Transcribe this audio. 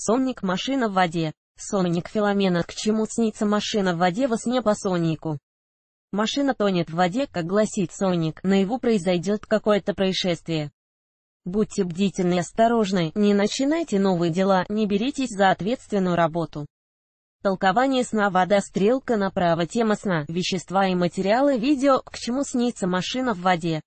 сонник машина в воде. сонник филомена к чему снится машина в воде во сне по Сонику. Машина тонет в воде, как гласит Соник, его произойдет какое-то происшествие. Будьте бдительны и осторожны, не начинайте новые дела, не беритесь за ответственную работу. Толкование сна «Вода» стрелка направо Тема сна «Вещества и материалы» Видео «К чему снится машина в воде»